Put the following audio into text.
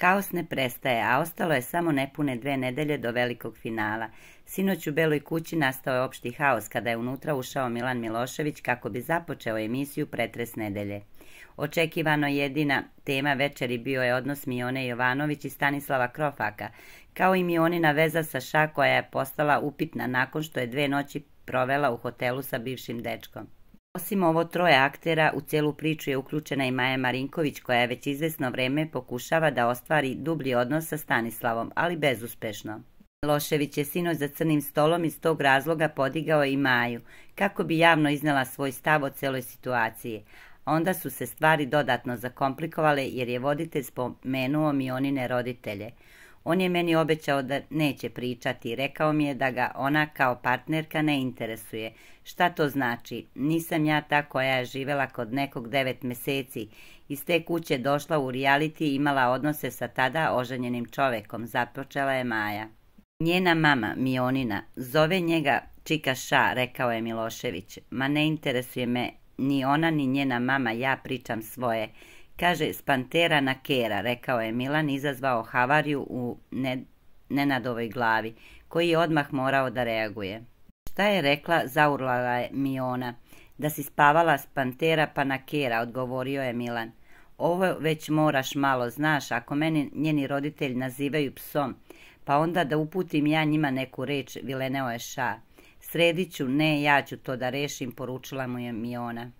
Haos ne prestaje, a ostalo je samo nepune dve nedelje do velikog finala. Sinoć u Beloj kući nastao je opšti haos kada je unutra ušao Milan Milošević kako bi započeo emisiju Pretres nedelje. Očekivano jedina tema večeri bio je odnos Mione Jovanović i Stanislava Krofaka, kao i Mionina veza sa Ša koja je postala upitna nakon što je dve noći provela u hotelu sa bivšim dečkom. Osim ovo troje aktera, u cijelu priču je uključena i Maja Marinković koja je već izvesno vreme pokušava da ostvari dublji odnos sa Stanislavom, ali bezuspešno. Lošević je sinoć za crnim stolom iz tog razloga podigao i Maju, kako bi javno iznala svoj stav o celoj situaciji. Onda su se stvari dodatno zakomplikovale jer je voditelj spomenuo Mionine roditelje. On je meni obećao da neće pričati, rekao mi je da ga ona kao partnerka ne interesuje. Šta to znači? Nisam ja ta koja je živela kod nekog devet meseci. Iz te kuće došla u realiti i imala odnose sa tada oženjenim čovekom, započela je Maja. Njena mama, Mionina, zove njega Čika Ša, rekao je Milošević. Ma ne interesuje me ni ona ni njena mama, ja pričam svoje. Kaže, spantera na kera, rekao je Milan, izazvao havariju u Nenadovoj glavi, koji je odmah morao da reaguje. Šta je rekla, zaurlala je Miona. Da si spavala s pantera pa na kera, odgovorio je Milan. Ovo već moraš malo, znaš, ako meni njeni roditelji nazivaju psom, pa onda da uputim ja njima neku reč, vileneo je ša. Srediću, ne, ja ću to da rešim, poručila mu je Miona.